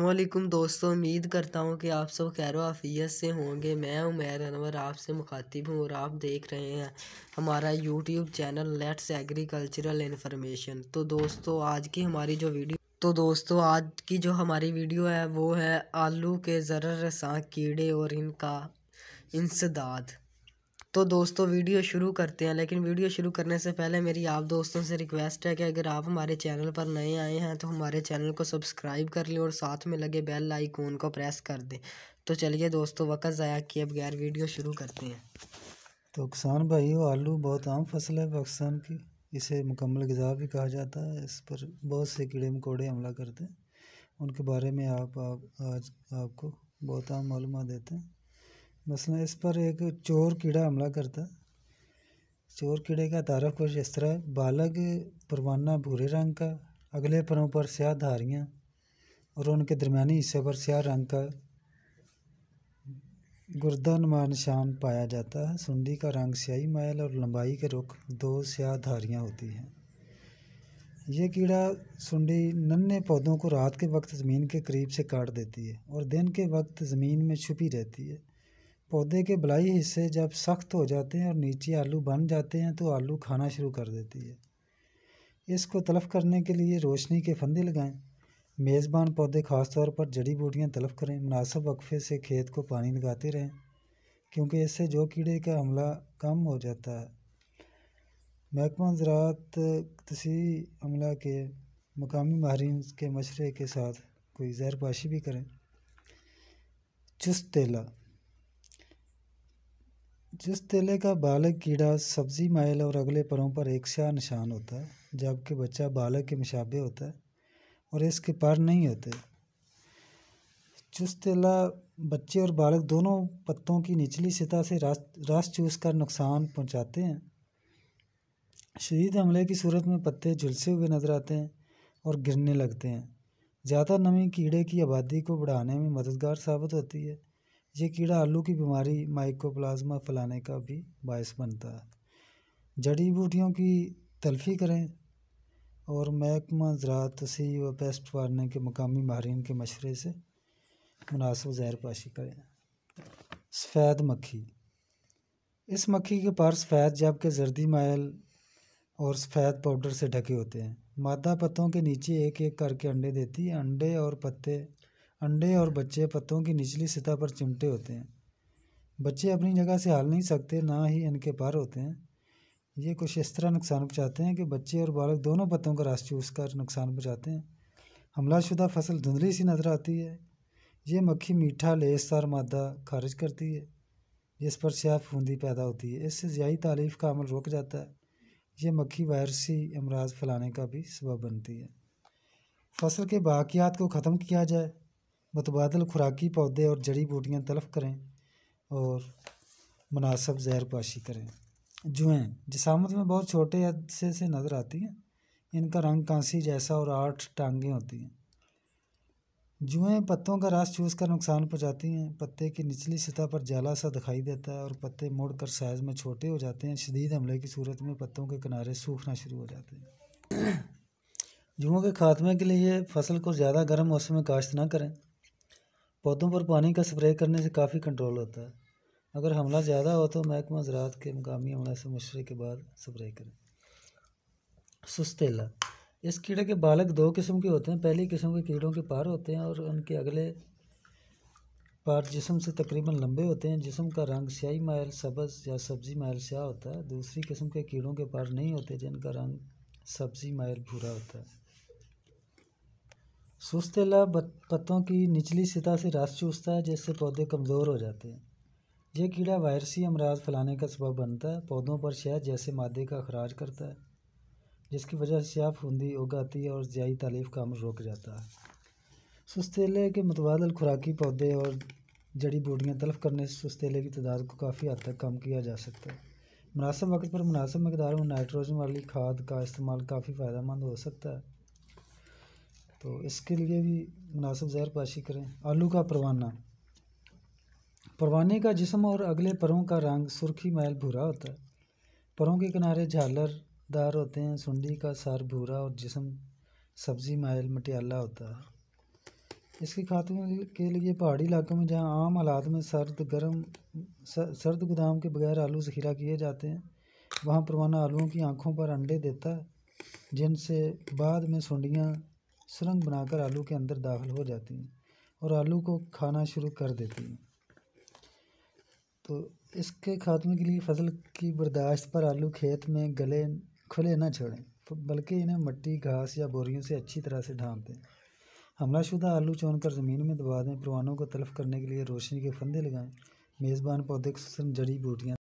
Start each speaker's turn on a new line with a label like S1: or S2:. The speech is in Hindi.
S1: वालेकुम दोस्तों उम्मीद करता हूँ कि आप सब खैर आफियत से होंगे मैं उमैर अनवर आपसे मुखातिब हूँ और आप देख रहे हैं हमारा YouTube channel let's agricultural information तो दोस्तों आज की हमारी जो वीडियो तो दोस्तों आज की जो हमारी वीडियो है वो है आलू के ज़र रसा कीड़े और इनका इंसदाद तो दोस्तों वीडियो शुरू करते हैं लेकिन वीडियो शुरू करने से पहले मेरी आप दोस्तों से रिक्वेस्ट है कि अगर आप हमारे चैनल पर नए आए हैं तो हमारे चैनल को सब्सक्राइब कर लें और साथ में लगे बेल आइकोन को प्रेस कर दें तो चलिए दोस्तों वक्त ज़ाया किए बगैर वीडियो शुरू करते हैं
S2: तो किसान भाई आलू बहुत आम फसल है पाकिस्तान की इसे मुकम्मल गज़ा भी कहा जाता है इस पर बहुत से कीड़े मकोड़े हमला करते हैं उनके बारे में आप, आप आज आपको बहुत आम मालूम देते हैं मसला इस पर एक चोर कीड़ा हमला करता चोर कीड़े का तारफ कुछ इस तरह बालग परवाना भूरे रंग का अगले परों पर स्याह धारियाँ और उनके दरमियानी हिस्से पर स्याह रंग का गुरदा नुमा निशान पाया जाता है सुंदी का रंग स्याही मायल और लंबाई के रुख दो स्याह धारियाँ होती हैं ये कीड़ा सुंडी नन्हे पौधों को रात के वक्त ज़मीन के करीब से काट देती है और दिन के वक्त ज़मीन में छुपी रहती है पौधे के बलाई हिस्से जब सख्त हो जाते हैं और नीचे आलू बन जाते हैं तो आलू खाना शुरू कर देती है इसको तलफ करने के लिए रोशनी के फंदे लगाएं मेज़बान पौधे ख़ास तौर पर जड़ी बूटियाँ तलफ करें मुनासब वक्फे से खेत को पानी लगाते रहें क्योंकि इससे जो कीड़े का हमला कम हो जाता है महकमा ज़रात तसी अमला के मकामी माहरीन के मशरे के साथ कोई जहरपाशी भी करें चुस्त तेला जिस तेले का बालक कीड़ा सब्जी माइल और अगले परों पर एक सा निशान होता है जबकि बच्चा बालक के मुशाबे होता है और इसके पार नहीं होते चुस्तेला बच्चे और बालक दोनों पत्तों की निचली सतह से रस चूस कर नुकसान पहुंचाते हैं शदीद हमले की सूरत में पत्ते झुलसे हुए नज़र आते हैं और गिरने लगते हैं ज़्यादा नमी कीड़े की आबादी को बढ़ाने में मददगार साबित होती है ये कीड़ा आलू की बीमारी माइकोप्लाज्मा फैलाने का भी बायस बनता है जड़ी बूटियों की तलफी करें और महकमा ज़रात तसी व पेस्ट वारने के मकामी माहरीन के मशरे से मुनासिब जहर पाशी करें सफ़ेद मक्खी इस मक्खी के पार सफ़ेद जबकि जर्दी मायल और सफ़ेद पाउडर से ढके होते हैं मादा पत्तों के नीचे एक एक करके अंडे देती है अंडे और पत्ते अंडे और बच्चे पत्तों की निचली सतह पर चिमटे होते हैं बच्चे अपनी जगह से हाल नहीं सकते ना ही इनके पार होते हैं ये कुछ इस तरह नुकसान पहुँचाते हैं कि बच्चे और बालक दोनों पत्तों का रास चूस कर नुकसान पहुँचाते हैं हमलाशुदा फसल धुंधली सी नज़र आती है ये मक्खी मीठा लेसदार मादा खारिज करती है जिस पर स्याह फूंदी पैदा होती है इससे ज़्यादा तालीफ का अमल रुक जाता है ये मक्खी वायरसी अमराज फैलाने का भी सबब बनती है फसल के बाकियात को ख़त्म किया जाए मुतबादल खुराकी पौधे और जड़ी बूटियाँ तलफ करें और मुनासब जहर पाशी करें जुएँ जिसामत में बहुत छोटे अदसे से नज़र आती हैं इनका रंग कांसी जैसा और आठ टांगें होती हैं जुएँ पत्तों का रास चूस कर नुकसान पहुँचाती हैं पत्ते की निचली सतह पर जाला सा दिखाई देता है और पत्ते मोड़ कर साइज़ में छोटे हो जाते हैं शदीद हमले की सूरत में पत्तों के किनारे सूखना शुरू हो जाते हैं जुओं के खात्मे के लिए फसल को ज़्यादा गर्म मौसम में काश्त ना करें पौधों पर पानी का स्प्रे करने से काफ़ी कंट्रोल होता है अगर हमला ज़्यादा हो तो महकमा ज़रात के मकामी हमला से मशरे के बाद स्प्रे करें सुस्तेला इस कीड़े के बालक दो किस्म के होते हैं पहली किस्म के कीड़ों के पार होते हैं और उनके अगले पार जिसम से तकरीबन लंबे होते हैं जिसम का रंग स्याही मायल सब्ज़ या सब्ज़ी मायल स्याह होता है दूसरी किस्म के कीड़ों के पार नहीं होते जिनका रंग सब्ज़ी मायल भूरा होता है सुस्तला पत्तों की निचली सतह से रस चूसता है जिससे पौधे कमज़ोर हो जाते हैं यह कीड़ा वायरसी अमराज फैलाने का सबब बनता है पौधों पर शहद जैसे मादे का अखराज करता है जिसकी वजह से शाह फूंदी उगाती है और ज्याई तालीफ का अमर रोक जाता है सुस्तेले के मुतबादल खुराकी पौधे और जड़ी बूटियाँ तलफ करने से सुस्तेले की तादाद को काफ़ी हद तक कम किया जा सकता है मुनासब वक्त पर मुनासब मकदार में नाइट्रोजन वाली खाद का इस्तेमाल काफ़ी फ़ायदा मंद हो सकता है तो इसके लिए भी मुनासिब जहर पाशी करें आलू का परवाना परवाने का जिसम और अगले परों का रंग सुर्खी मैल भूरा होता है परों के किनारे झालरदार होते हैं सुंडी का सार भूरा और जिसम सब्जी मैल मटियाला होता है इसके खात्मे के लिए पहाड़ी इलाकों में जहाँ आम हालात में सर्द गर्म सर्द गोदाम के बगैर आलू ज़खीरा किए जाते हैं वहाँ परवाना आलुओं की आँखों पर अंडे देता है जिनसे बाद में सुंडियाँ सुरंग बनाकर आलू के अंदर दाखिल हो जाती हैं और आलू को खाना शुरू कर देती हैं तो इसके खात्मे के लिए फसल की बर्दाश्त पर आलू खेत में गले खुले ना छोड़ें बल्कि इन्हें मट्टी घास या बोरियों से अच्छी तरह से ढांप दें हमला शुदा आलू चौन कर ज़मीन में दबा दें परवानों को तलफ करने के लिए रोशनी के फंदे लगाएं मेज़बान पौधे खूस जड़ी बूटियाँ